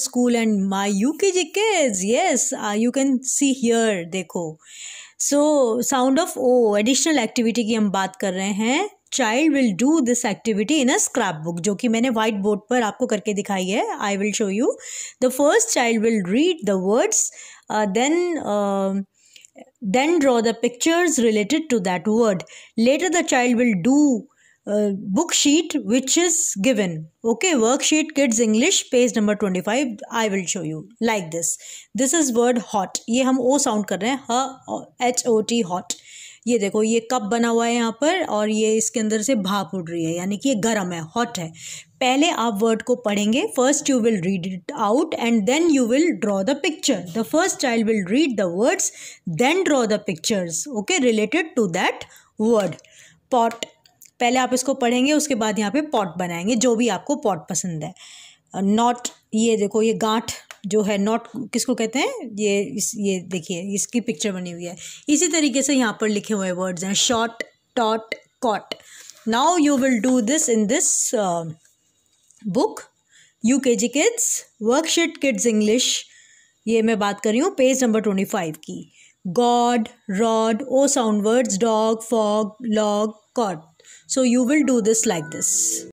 School and my UKG जी Yes, uh, you can see here देखो so sound of O additional activity की हम बात कर रहे हैं child will do this activity in a scrapbook जो कि मैंने व्हाइट बोर्ड पर आपको करके दिखाई है I will show you the first child will read the words then then draw the pictures related to that word later the child will do book sheet which is is okay worksheet kids English page number twenty five I will show you like this this is word hot ये हम ओ sound कर रहे हैं ह O T hot ये देखो ये cup बना हुआ है यहाँ पर और ये इसके अंदर से भाप उड़ रही है यानी कि ये गर्म है हॉट है पहले आप वर्ड को पढ़ेंगे first you will read it out and then you will draw the picture the first child will read the words then draw the pictures okay related to that word pot पहले आप इसको पढ़ेंगे उसके बाद यहाँ पे पॉट बनाएंगे जो भी आपको पॉट पसंद है नॉट ये देखो ये गांठ जो है नॉट किसको कहते हैं ये इस ये देखिए इसकी पिक्चर बनी हुई है इसी तरीके से यहाँ पर लिखे हुए वर्ड्स हैं shot tot cot now you will do this in this book U K G kids worksheet kids English ये मैं बात कर रही हूँ पेज नंबर ट्वेंटी फाइव की god rod O sound words dog fog log cot So you will do this like this.